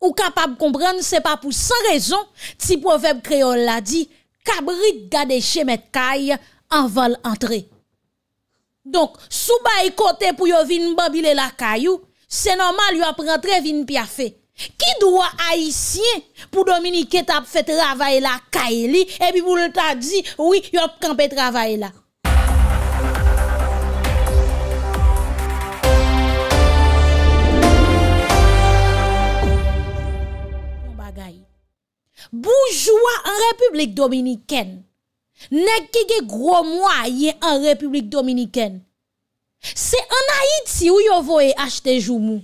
Ou kapap kompren, se pa pou san rezon, ti proverb kreol la di, kabrigade chemet kay, anval antre. Donk, sou bay kote pou yo vin babile la kayou, se normal yo ap rentre vin pya fe. Ki dwa ayisyen pou Dominike tap fet ravaye la kay li, e pi pou louta di, oui, yo ap kampet ravaye la. Bujwa an Republik Dominiken, nekige gro mwa ye an Republik Dominiken. Se an Haiti ou yo voye achete Joumou.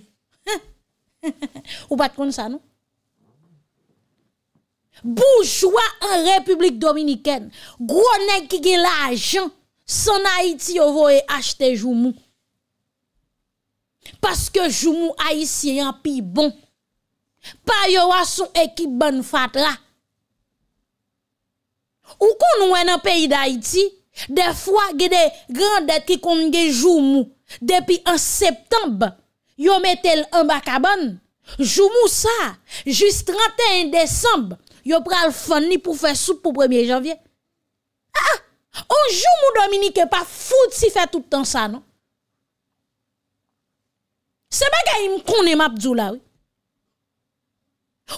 Ou bat kon sa nou? Bujwa an Republik Dominiken, gro nekige la ajan, se an Haiti yo voye achete Joumou. Paske Joumou a yisi yon pi bon. Pa yo a son équipe bonne fatra. Ou kon dans le pays d'Haïti, des fois a des grandes qui kon gen joumou depuis en septembre, yo mettel en bakabon. Joumou ça, juste 31 décembre, yo pral fanni pour faire soupe pour 1er janvier. Ah, on joumou Dominique pas fout si fait tout le temps ça non. C'est pas qu'il me connaît m'a là oui.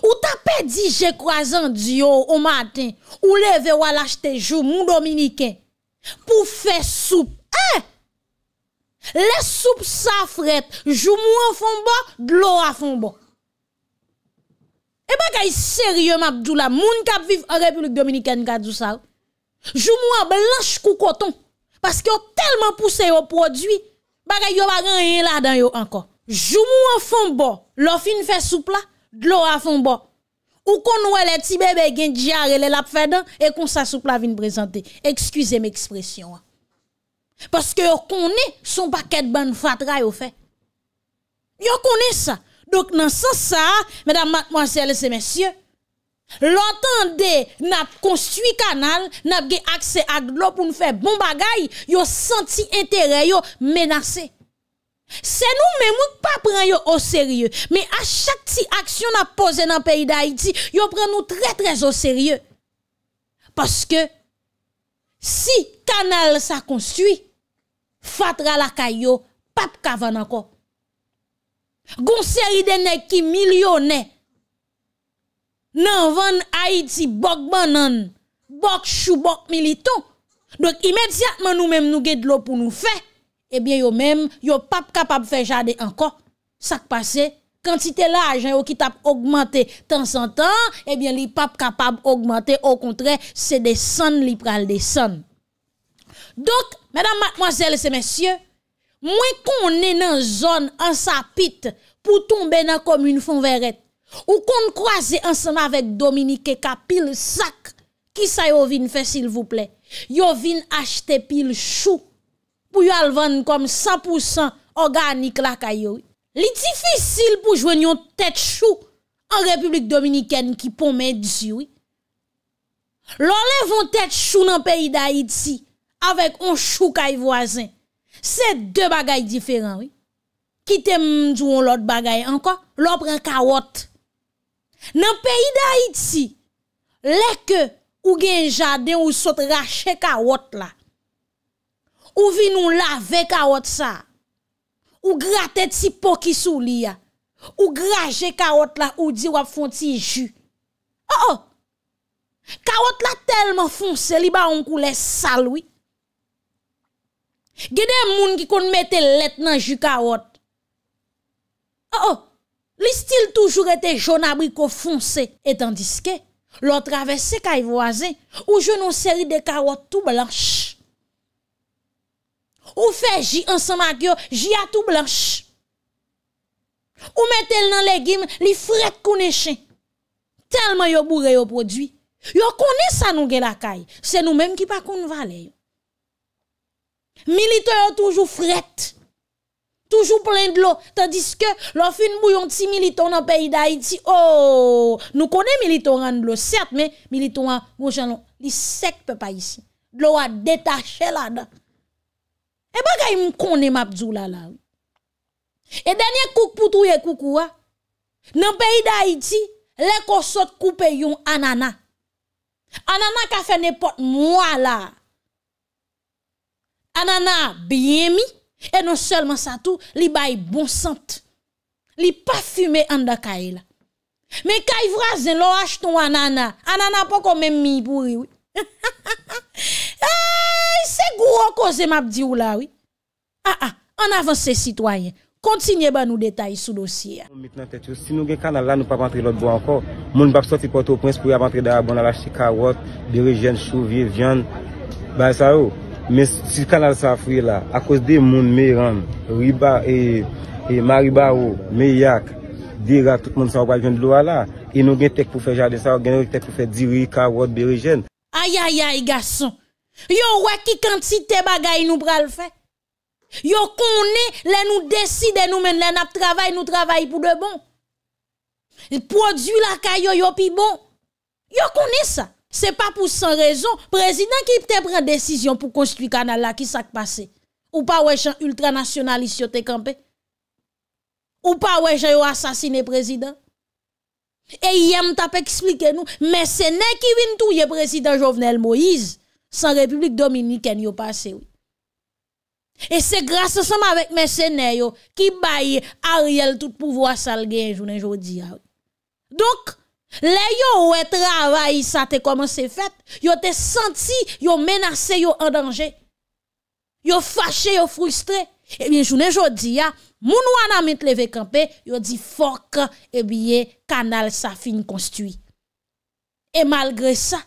Ou j'ai j'ai croisant Dieu au matin, ou levé ou l'acheter jour mon dominicain pour faire soupe. Eh! Les soupes ça joue mou en fond bas, de l'eau à fond bas. Et bagay sérieux Abdoula, moun k'ap viv en République Dominicaine kadou ça. Jou mou en blanche kou coton parce que tellement poussé au produit, bagay yo pas rien là-dedans yo encore. Jou mou en fond bas, fait soupe là de l'eau à fond bon. Ou qu'on ouè les petits bébés gen diarrhée les lap et qu'on ça souple la vin présenter. Excusez m'expression. Hein. Parce que yon konne son paquet de bonne fatra yon fait. Yon konne ça. Donc dans ce sens mesdames mademoiselles et messieurs, L'entendez, n'a construit canal, n'a accès à l'eau pour nous faire bon bagay, yo senti intérêt yo menacé. Se nou menmouk pa pran yo o serye Me a chak ti aksyon a pose nan peyi da Haiti Yo pran nou tre trez o serye Paske Si kanal sa konsui Fatra la kayo Pap kavan anko Gon seri dene ki milyone Nan van Haiti bok banan Bok chou bok milito Dok imediatman nou menm nou get lo pou nou fe Ebyen eh yo mèm, yo pap kapab fè jade anko Sak pase, kantite la ajan yo ki tap augmentè Tan san tan, ebyen eh li pap kapab augmentè Ou kontre, se de san li pral de san Dok, mèdam matmoazèl se mèsyè Mwen kon ne nan zon an sa pit Pouton be nan kom yon fon verèt Ou kon kwa zè an san avèk Dominike ka pil sak Ki sa yo vin fè sil vouple Yo vin achte pil chou pou yo alvan kom 100% organik la kay yoy. Li ti fisil pou jwen yon tet chou an Republik Dominiken ki pou men di yoy. Lolev yon tet chou nan peyi da Yidzi avèk yon chou kay voazen. Se de bagay diferan yoy. Kite mdjou yon lot bagay anko, lopre kawot. Nan peyi da Yidzi, lek ou gen jade ou sot rache kawot la. Ou vi nou lave kawot sa? Ou gratet si poki sou li ya? Ou graje kawot la ou di wap fonti ju? O-o! Oh, oh! Kawot la telman fonse li ba onkou le salwi? Gede moun ki kon mette let nan ju kawot? O-o! Oh, li stil toujou rete joun abri ko fonse etan diske? Lò travesse kay voazen ou joun nou seri de kawot tou blanche? ou fait ji ensemble avec yo, J a tout blanche. Ou mettez dans légumes, li fret koune chien. Tellement yo bourré yo produit. Yo connaît ça nous gen la caille. C'est nous-mêmes qui pas qu'on valait. Militaires toujours fret. Toujours plein de l'eau. Tandis que l'offre bouillon ti militon dans le pays d'Haïti. Oh, nous connaissons militants de l'eau, certes, mais militants, mon jalon, li sec peut pas ici. L'eau a détaché là-dedans. E bagay mkone mabzou la la ou. E denye kouk pou touye kouk ou a. Nan peyi da iti, lek osot koupe yon anana. Anana ka fe nepot mwa la. Anana biye mi, e non selman sa tou, li bayi bon sant. Li pa fume anda ka e la. Me ka ivrazen lo ashton anana. Anana pou kon men mi pou re ou. Ha! Ha! Ha! Ha! Koze map di ou lawi? Ha ah, ha, an ah, avans se sitwanyen, kontinye ba nou detay sou dosye ya. Si nou gen kanal la nou pa pantre lot bo anko, moun bap soti poto prins pou ya pantre da ya bon ala chika wot, de rejen, chou, vye, vyen, ba sa ou. Men si kanal sa fwe la, akos de moun me ran, riba e mariba ou, me yak, di ra tout moun sa wajen dlo wala, e nou gen tek pou fe jade sa ou, gen gen tek pou fe di wye, kawot, de rejen. Ayayay gason! Yo ouais qui quantité bagay nous pral fait. Yo konne les nous décide nous men les n'a travail nous travail pour de bon. Le produit la kayo yo pi bon. Yo konne ça. C'est pas pour sans raison président qui te prend décision pour construire canal là qui s'est passé. Ou pas ouais chan ultranationaliste yo te campé. Ou pas ouais chan yo assassiné président. Et yem tap explique nous mais c'est qui vient touye président Jovenel Moïse sans République dominicaine yo passé oui. Et c'est grâce ensemble avec mes mercenaires qui baille Ariel tout pouvoir jour et journée aujourd'hui. Ah Donc les yo ouais travail ça a commencé fait, yo te senti yo menacé yo en danger. Yo fâché, yo frustré. Et eh bien journée aujourd'hui ah, mon an a met levé campé, yo dit fuck et eh bien canal ça fin construit. Et malgré ça,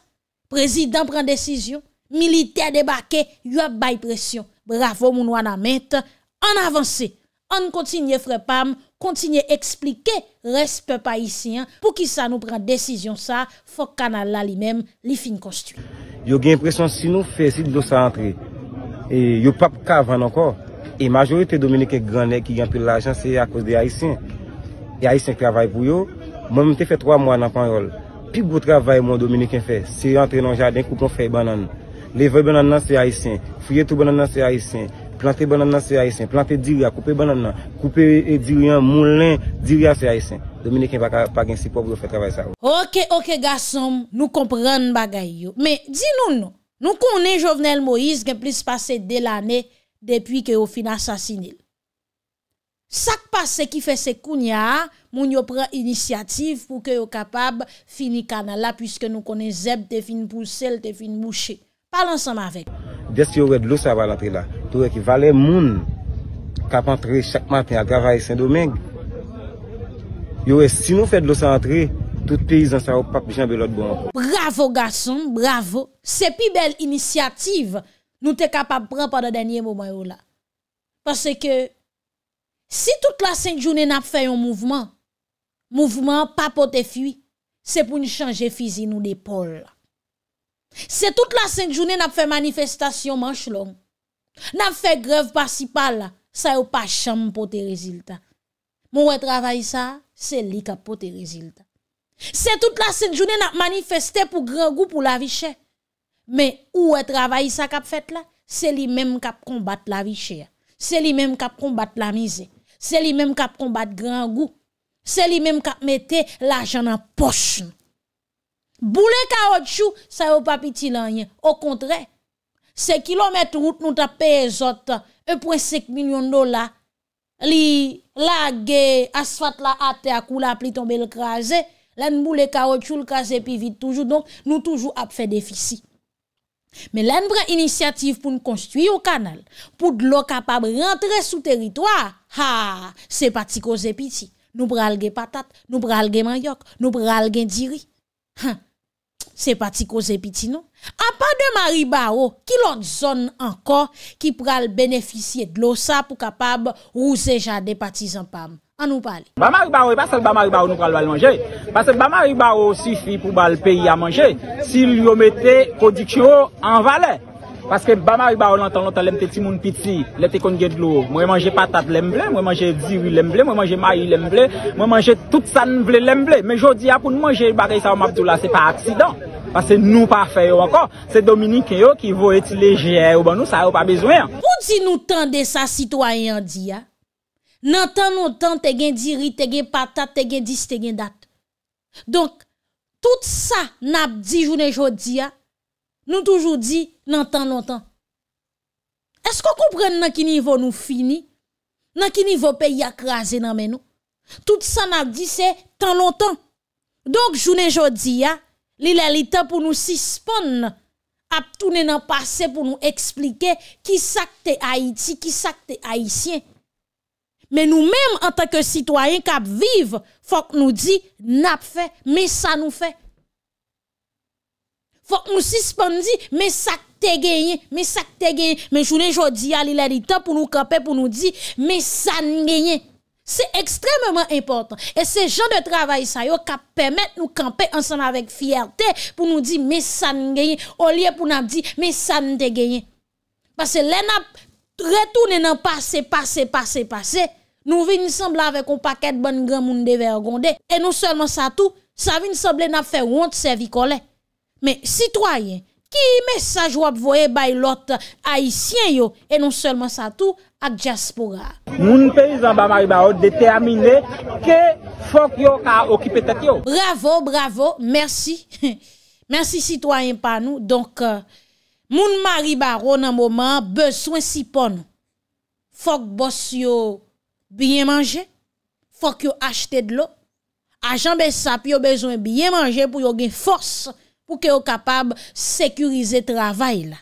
président prend décision Milite a debake, yo ap bay presyon. Bravo moun wana ment, an avanse. An kontinye frepam, kontinye eksplike, respe pa isyen. Pou ki sa nou pran desisyon sa, fok kanal la li mem, li fin kostu. Yo gen presyon si nou fe, si do sa entre, yo pap kavan anko. E majorite Dominike Grandet ki yon pe l'ajan, se a kouz de ya isyen. Ya isyen travay pou yo, moun te fe 3 moun an panrol. Pi bou travay moun Dominike fè, se yon entre nan jaden, koup nou fe banan nou. Leve bonan nan se aysen, fuyetou bonan nan se aysen, planté bonan nan se aysen, planté diria, koupe bonan nan, koupe diria, moulen, diria se aysen. Dominik en baka pagensi popo yo fè travè sa ou. Ok, ok, gasom, nou kompran bagay yo. Men, di nou nou, nou konen Jovenel Moïse gen plis pase de lanè depwi ke yo fina sasinil. Sak pase ki fè se kounya, moun yo pran inisyatif pou ke yo kapab fini kanala, pwiske nou konen zeb te fin pou sel te fin mouchè. Pal ansanm avèk. Des yo wè d'lous aval antre la, tou wè ki valè moun kap antre chak maten a Gavaye-Saint-Domingue. Yo wè, si nou fè d'lous antre, tout pey zansar wè pap jambè lòt bon. Bravo gason, bravo. Se pi bel inisiativ, nou te kapap pran pa da denye moumanyou la. Pase ke, si tout la 5 jounè nap fè yon mouvment, mouvment pa potè fwi, se pou nou chanje fizi nou depol la. Se tout la sèk jounè nap fè manifestasyon manche long Nap fè grev pasipal la Sa yo pa chanm pou te rezilta Mou wè travay sa Se li kap pou te rezilta Se tout la sèk jounè nap manifestè pou gran gou pou la vichè Mè ou wè travay sa kap fèt la Se li mèm kap konbat la vichè Se li mèm kap konbat la mizè Se li mèm kap konbat gran gou Se li mèm kap metè la janan poch nou Boulè ka otchou, sa yo pa piti lan yen. O kontre, se kilometre route nou ta peye zot, e pwen sek milyon do la, li lage asfat la ate akou la pli tombe l kaze, len moulè ka otchou l kaze pi vide toujou, don nou toujou ap fe defisi. Men len bre inisiatif pou nou konstuyo kanal, pou dlo kapab rentre sou teritwa, ha, se pati ko zepiti. Nou pral gen patat, nou pral gen manyok, nou pral gen diri. Se pati koze piti nou. A pa de Maribaro, ki lond zon ankon ki pral beneficye dlo sa pou kapab rouse jan de pati zanpam. An nou pali. Ba Maribaro e pasel ba Maribaro nou pral bal manje. Pasel ba Maribaro sifi pou bal peyi a manje. Si lyo mette kodiksyon anvalè. Paske ba ma ou ba ou lantan lantan lemte ti moun piti, lete kon gye dlo. Mwen manje patate lemble, mwen manje diwi lemble, mwen manje mayi lemble, mwen manje tout san vle lemble. Men jodi apoun manje baray sa ou Mabdoula, se pa aksidan. Paske nou pa feyo ankon, se Dominik yo ki vou eti leje e ou banou, sa ou pa bezwen. Pou di nou tan de sa sitwayan di ya, nan tan nou tan te gen diri, te gen patate, te gen disi, te gen dat. Donk, tout sa nap di jounen jodi ya, nou toujou di... nan longtemps. Est-ce qu'on comprend nan quel niveau nous fini? Nan quel niveau pays a craser dans nous Tout ça n'a dit c'est tant longtemps. Donc journée jodi dis, hein, il est temps pour nous suspendre à passé pour nous expliquer qui s'acte que Haïti, qui s'acte haïtien. Mais nous-mêmes en tant que citoyens qui vivent, faut que nous dit n'a fait mais ça nous fait Fòk moun sispan di, mè sak te genyen, mè sak te genyen, mè jounen jodi alilè rita pou nou kampe pou nou di, mè san genyen. Se ekstremèman importan, e se jan de travay sa yo kap pèmet nou kampe ansan avèk fiyerte pou nou di, mè san genyen, ou liè pou nou di, mè san te genyen. Pase lè nap retounen nan pase, pase, pase, pase, nou vin nisamb la avèk ou pakèd ban gen moun de vergon de, e nou selman sa tou, sa vin nisamb la nap fè wont se vi kolè. Men, sitwayen, ki mesaj wap voye bay lot aisyen yo, e non selman sa tou, ak diaspora. Moun pe zanba Mari Baro, detemine ke fok yo ka okipetati yo. Bravo, bravo, mersi. Mersi sitwayen pa nou. Donk, euh, moun Mari Baro nan mouman, beswen sipon. Fok bos yo byen manje, fok yo achete dlo. Ajan besap yo beswen byen manje pou yo gen fos. pou ke yo kapab sekurize travay la.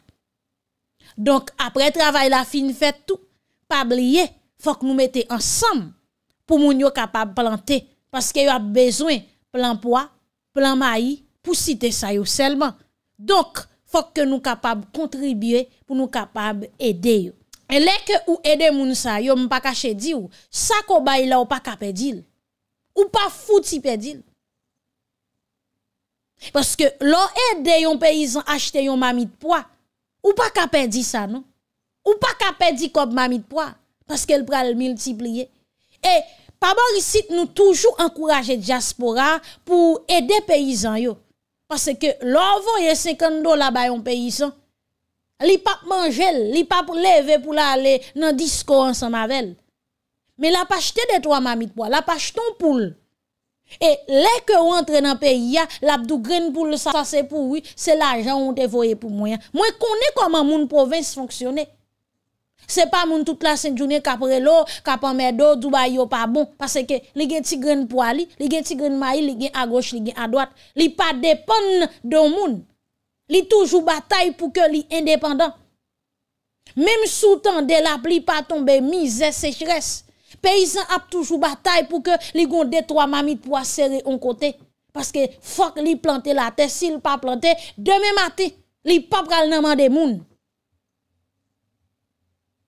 Donk apre travay la fin fèt tou, pabliye, fòk nou mette ansam pou moun yo kapab plante, paske yo ap bezwen plan pwa, plan mayi, pou site sa yo selman. Donk fòk ke nou kapab kontribye pou nou kapab ede yo. E lek ou ede moun sa yo, mou pa kache di yo, sa ko bay la ou pa kapedil, ou pa foutipedil, Paske lò e de yon peyizan achete yon mami de pwa bon, Ou pa kapè di sa nou Ou pa kapè di kop mami de pwa Paske el pral multiplye E paborisit nou toujou ankouraje diaspora Pou ede peyizan yo Paske lò avon yon 50 do la ba yon peyizan Li pap manjel, li pap leve pou la ale nan disko ansan mavel Me la pa chete de to a mami de pwa, la pa chete yon poule E le ke wantre nan peyi ya, lap do gren pou le sa, sa se pou ou, se la jan ou te voye pou mwen. Mwen kone koman moun province fonksyone. Se pa moun tout la senjounen kapre lo, kapan me do, duba yo pa bon. Pase ke li gen ti gren pou ali, li gen ti gren mai, li gen a goch, li gen a doat. Li pa depan don moun. Li toujou batay pou ke li indepandan. Mem sou tan de lap li pa tombe mizè sechresse. Peyizan ap toujou batay pou ke li gon detro a mamit pou a seri on kote. Paske fok li plante la te, si li pa plante, deme mate, li pa pral nanman de moun.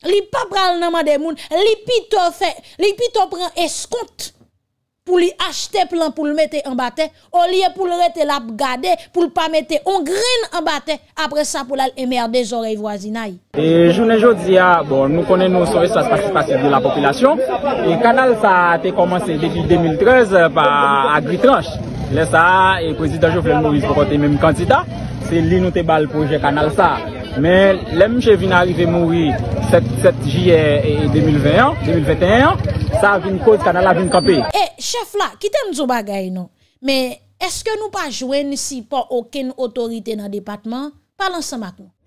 Li pa pral nanman de moun, li pi to pre eskont. pou li achete plan pou l mette an batè, ou li pou l rete la gade, pou l pa mette an grene an batè, apre sa pou l al emerde zorey vwazina yi. E jounen joudzi ya, bon nou konen nou soye sa spasi spasi de la popilasyon, e kanal sa te komanse depi 2013 pa agri tranche. Lè sa, ekwesi dajou fèl mou yis pou kote mèm kantida, se li nou te bal pou jè kanal sa. Mè, lèm jè vin a arrive mou yis 7 jè 2021, sa vin kouz kanal la vin kapè. E, chef la, kitèm zou bagay nou? Mè, eske nou pa jwen si pa oken otorite nan depatman? Palan sa makou.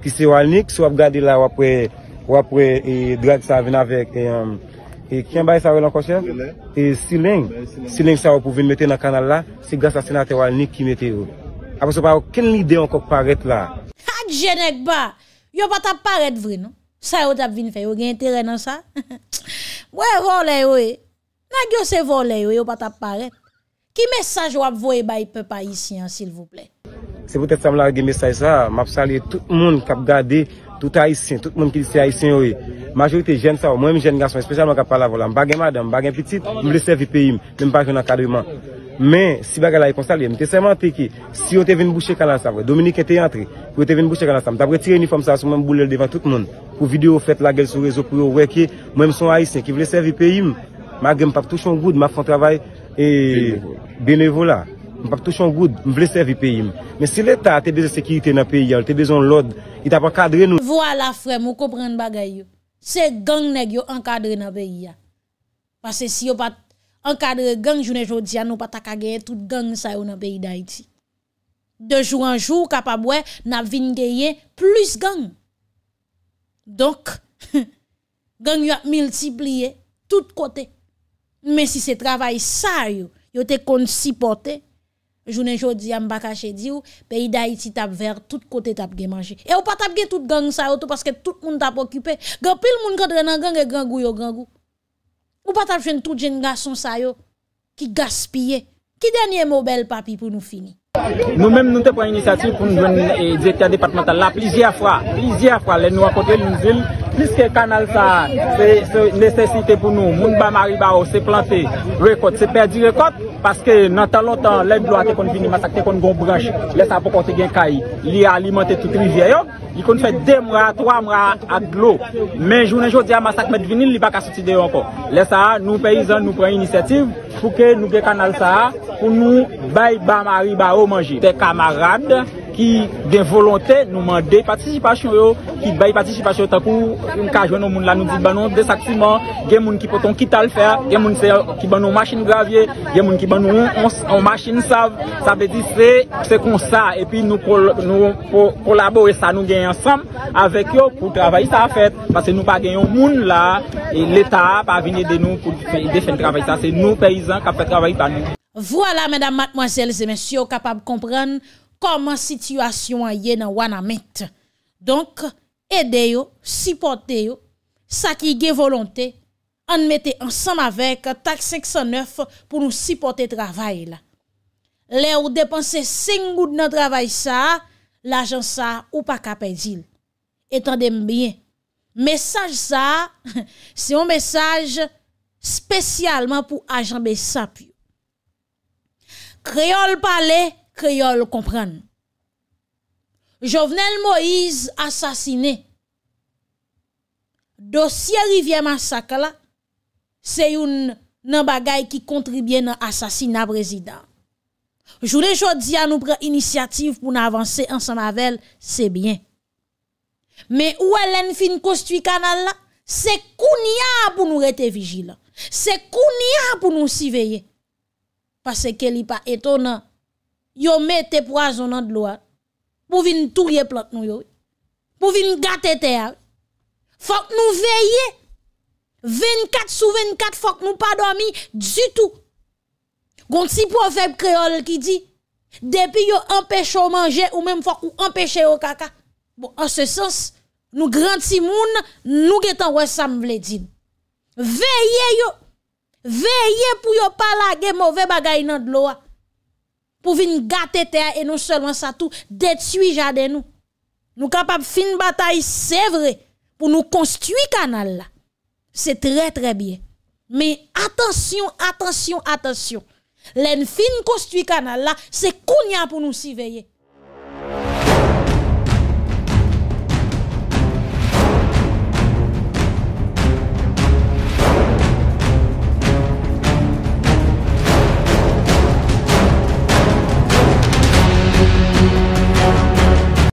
Ki se walnik, sou ap gade la wapwe e, drag sa vina vek. E, um, e kyen bay sa wè lankosè? E sileng. Sileng sa wap pou vin metè nan kanal la. Se gans asenate walnik ki metè yo. Apo sou pa wap ken lide yon kok paret la? Ha djenek ba! Yo patap paret vre nou? Sa wot ap vin fè, yo gen tere nan sa? Wè volè yo e. Nag yo se volè yo, yo patap paret. Ki mesaj wap voye bay pe pa isi an sil voplete? Se pou tè sèm lage mesay sa, m ap salye tout moun kap gade tout haisyen, tout moun ki lise haisyen oe. Majorite jen sa ou, mwen jen gason, espesyalman kap pala volan, bagen madan, bagen pitit, m wle sèvi pe yim, nem bagen akadreman. Men, si bagen la yi e konsalye, m tè sèm an te ki, si ote ven bouchè kanan sa ou, Dominique ete yantre, ou ote ven bouchè kanan sa ou, tabre tire uniform sa ou, mwen boulel devan tout moun, pou video fèt la gel sou rezo pou yo, wè ki, mwen son haisyen ki wle sèvi pe yim, m agen pap tou chon goud, m ap fon travay, ee, M pap touch an goud, m vlesèv yi peyi m. Men si l'Etat te bezon sekirite na peyi ya, te bezon lod, yi ta pa kadre nou. Vo la fre, mou kopren bagay yo. Se gang neg yo, ankadre na peyi ya. Pase si yo pat ankadre gang jounen joudian, yo pat akageye tout gang sa yo na peyi da iti. Dejou anjou, kapabwe, na vin geye plus gang. Dok, gang yo apmiltipliye, tout kote. Men si se travay sa yo, yo te kont sipote, Jounen jodi yam baka chedi ou, pe yi da iti tap ver, tout kote tap ge manje. E ou pa tap ge tout gang sa yo to, paske tout moun tap okipe. Gan pil moun gandre nan gang e gangou yo gangou. Ou pa tap jen tout jen ga son sa yo, ki gaspye. Ki denye mo bel papi pou nou fini. Nou menm nou te pon inisiatif pou nou gwen e, direktyan departemental la. Plizi ya fwa, plizi ya fwa, le nou akotwe loun zil. Piske kanal sa, se nesesite pou nou, moun Bamari Baro se plante rekot, se perdi rekot, paske nan talon tan, lem blo a te kon vini masak, te kon gon branj, lesa pou konti gen kai, li alimante tout rivye yo, li kon fè dem mra, twa mra, at blo, men jounen joun di a masak met vini, li baka sotide yo anko. Lesa, nou peyizan nou pren inisiativ, fouke nou gen kanal sa, pou nou bay Bamari Baro manji. ki den volonté nou mande patisipasyon yo, ki bay patisipasyon yo, takou nou kajwen nou moun la nou di banon desaksiman, gen moun ki poton kital fer, gen moun ki banon masin gravye, gen moun ki banon masin sav, sa pe di se kon sa, e pi nou kolabore sa nou gen yon sam, avek yo pou travay sa afet, pase nou pa gen yon moun la, l'Etat pa vine de nou pou defen travay sa, se nou peyizan ka pe travay pa nou. Vwala, mèdam matmoazèles e mèsyo, kapab komprenn, Koman situasyon an ye nan wana met. Donk, edeyo, sipoteyo, sa ki ge volonte, an mette ansam avek tak 509 pou nou sipote travay la. Le ou depanse 5 gout nan travay sa, la jan sa ou pa kapè zil. Etan dem bien. Mesaj sa, se yon mesaj spesyalman pou ajan be sap. Kriol pale, créole comprendre. Jovenel Moïse assassiné. Dossier Rivière Massacre là, c'est une nan qui contribue dans assassinat président. Journée jodi à nous prend initiative pour avancer ensemble avec c'est bien. Mais où est fin construit canal là, c'est kounia pour nous rester vigilants. C'est kounia pour nous surveiller. Parce que n'est pas étonnant yo mette poison dans de l'eau hein. pour venir touyer plante nous yo pour venir gâter terre faut que nous veiller 24 sur 24 faut que nous pas dormir du tout gon petit proverbe créole qui dit depuis yo empêche de manger ou même faut ou empêcher au caca bon en ce sens nous grand moun nous getan ouais ça me dire veillez yo veillez pour yo pas laguer mauvais bagaille dans de l'eau hein pour venir gâter terre et non seulement ça tout, détruire jardin nous. Nous capables de faire une bataille, c'est vrai, pour nous construire canal là. C'est très très bien. Mais attention, attention, attention. L'enfin construit canal là, c'est Kounia pour nous surveiller.